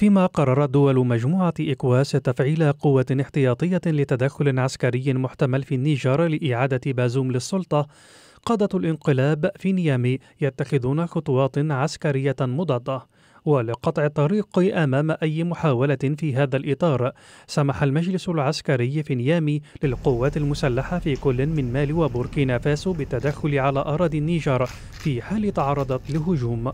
فيما قررت دول مجموعة إكواس تفعيل قوة احتياطية لتدخل عسكري محتمل في النيجر لإعادة بازوم للسلطة قادة الانقلاب في نيامي يتخذون خطوات عسكرية مضادة ولقطع الطريق أمام أي محاولة في هذا الإطار سمح المجلس العسكري في نيامي للقوات المسلحة في كل من مالي وبوركينا فاسو بالتدخل على أراضي النيجر في حال تعرضت لهجوم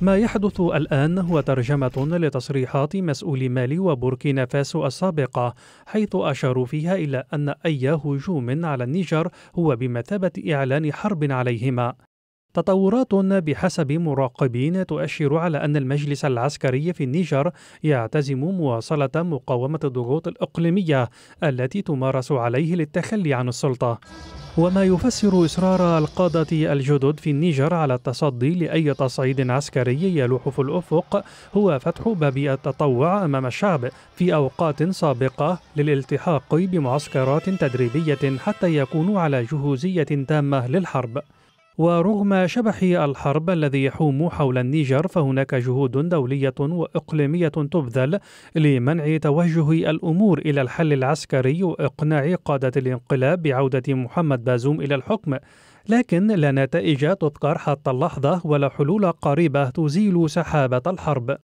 ما يحدث الآن هو ترجمة لتصريحات مسؤولي مالي وبوركينا فاسو السابقة حيث أشاروا فيها إلى أن أي هجوم على النيجر هو بمثابة إعلان حرب عليهما تطورات بحسب مراقبين تؤشر على أن المجلس العسكري في النيجر يعتزم مواصلة مقاومة الضغوط الإقليمية التي تمارس عليه للتخلي عن السلطة وما يفسر إصرار القادة الجدد في النيجر على التصدي لأي تصعيد عسكري يلوح في الأفق هو فتح باب التطوع أمام الشعب في أوقات سابقة للالتحاق بمعسكرات تدريبية حتى يكونوا على جهوزية تامة للحرب ورغم شبح الحرب الذي يحوم حول النيجر فهناك جهود دولية وإقليمية تبذل لمنع توجه الأمور إلى الحل العسكري وإقناع قادة الانقلاب بعودة محمد بازوم إلى الحكم لكن لا نتائج تذكر حتى اللحظة ولا حلول قريبة تزيل سحابة الحرب